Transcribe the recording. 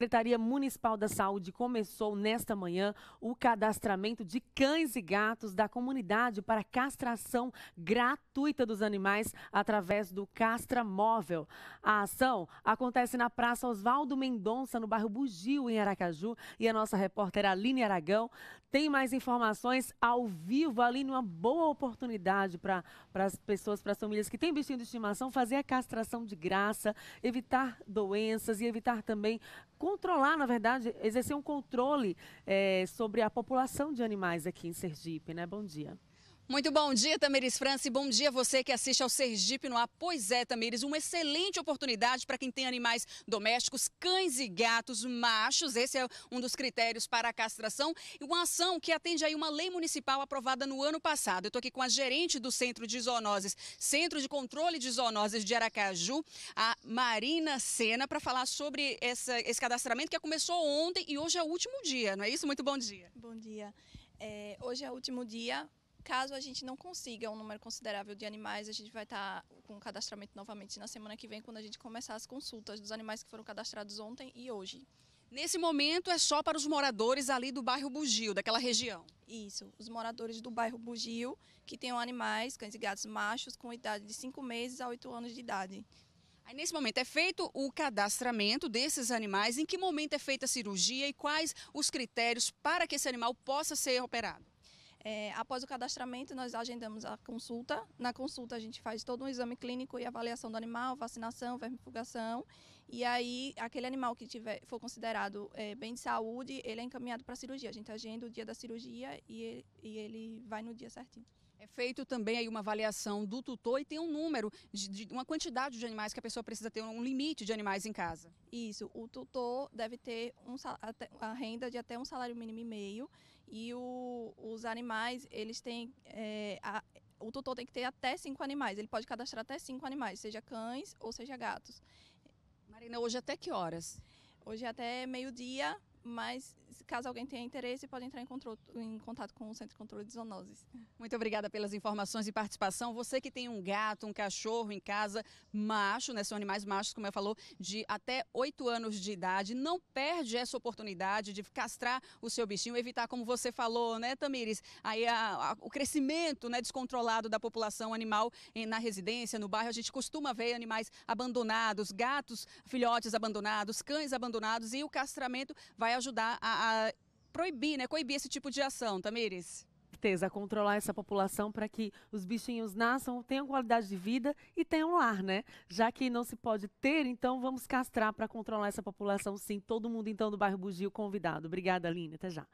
A Secretaria Municipal da Saúde começou nesta manhã o cadastramento de cães e gatos da comunidade para castração gratuita dos animais através do Castra Móvel. A ação acontece na Praça Oswaldo Mendonça, no bairro Bugio, em Aracaju, e a nossa repórter Aline Aragão tem mais informações ao vivo. Aline, uma boa oportunidade para as pessoas, para as famílias que têm bichinho de estimação, fazer a castração de graça, evitar doenças e evitar também controlar, na verdade, exercer um controle é, sobre a população de animais aqui em Sergipe, né? Bom dia. Muito bom dia, Tamires França, e bom dia você que assiste ao Sergipe no Ar. Pois é, Tamires, uma excelente oportunidade para quem tem animais domésticos, cães e gatos machos. Esse é um dos critérios para a castração e uma ação que atende aí uma lei municipal aprovada no ano passado. Eu estou aqui com a gerente do Centro de Zoonoses, Centro de Controle de Zoonoses de Aracaju, a Marina Sena, para falar sobre essa, esse cadastramento que começou ontem e hoje é o último dia, não é isso? Muito bom dia. Bom dia. É, hoje é o último dia Caso a gente não consiga um número considerável de animais, a gente vai estar tá com o cadastramento novamente na semana que vem, quando a gente começar as consultas dos animais que foram cadastrados ontem e hoje. Nesse momento é só para os moradores ali do bairro Bugio, daquela região. Isso, os moradores do bairro Bugio, que tenham animais, cães e gatos machos, com idade de 5 meses a 8 anos de idade. Aí nesse momento é feito o cadastramento desses animais, em que momento é feita a cirurgia e quais os critérios para que esse animal possa ser operado? É, após o cadastramento, nós agendamos a consulta. Na consulta, a gente faz todo um exame clínico e avaliação do animal, vacinação, vermifugação. E aí, aquele animal que tiver, for considerado é, bem de saúde, ele é encaminhado para a cirurgia. A gente agenda o dia da cirurgia e ele, e ele vai no dia certinho. É feito também aí uma avaliação do tutor e tem um número, de, de, uma quantidade de animais que a pessoa precisa ter, um limite de animais em casa. Isso, o tutor deve ter um, a renda de até um salário mínimo e meio e o, os animais, eles têm... É, a, o tutor tem que ter até cinco animais, ele pode cadastrar até cinco animais, seja cães ou seja gatos. Marina, hoje até que horas? Hoje é até meio-dia, mas caso alguém tenha interesse, pode entrar em, controle, em, contato com o Centro de Controle de Zoonoses. Muito obrigada pelas informações e participação. Você que tem um gato, um cachorro em casa, macho, né? São animais machos, como eu falou, de até 8 anos de idade. Não perde essa oportunidade de castrar o seu bichinho, evitar, como você falou, né, Tamires? Aí a, a, o crescimento né, descontrolado da população animal em, na residência, no bairro. A gente costuma ver animais abandonados, gatos, filhotes abandonados, cães abandonados e o castramento vai ajudar a a, proibir, né, coibir esse tipo de ação, Tamires? certeza, controlar essa população para que os bichinhos nasçam, tenham qualidade de vida e tenham lar, né? Já que não se pode ter, então vamos castrar para controlar essa população, sim. Todo mundo, então, do bairro Bugio convidado. Obrigada, Aline. Até já.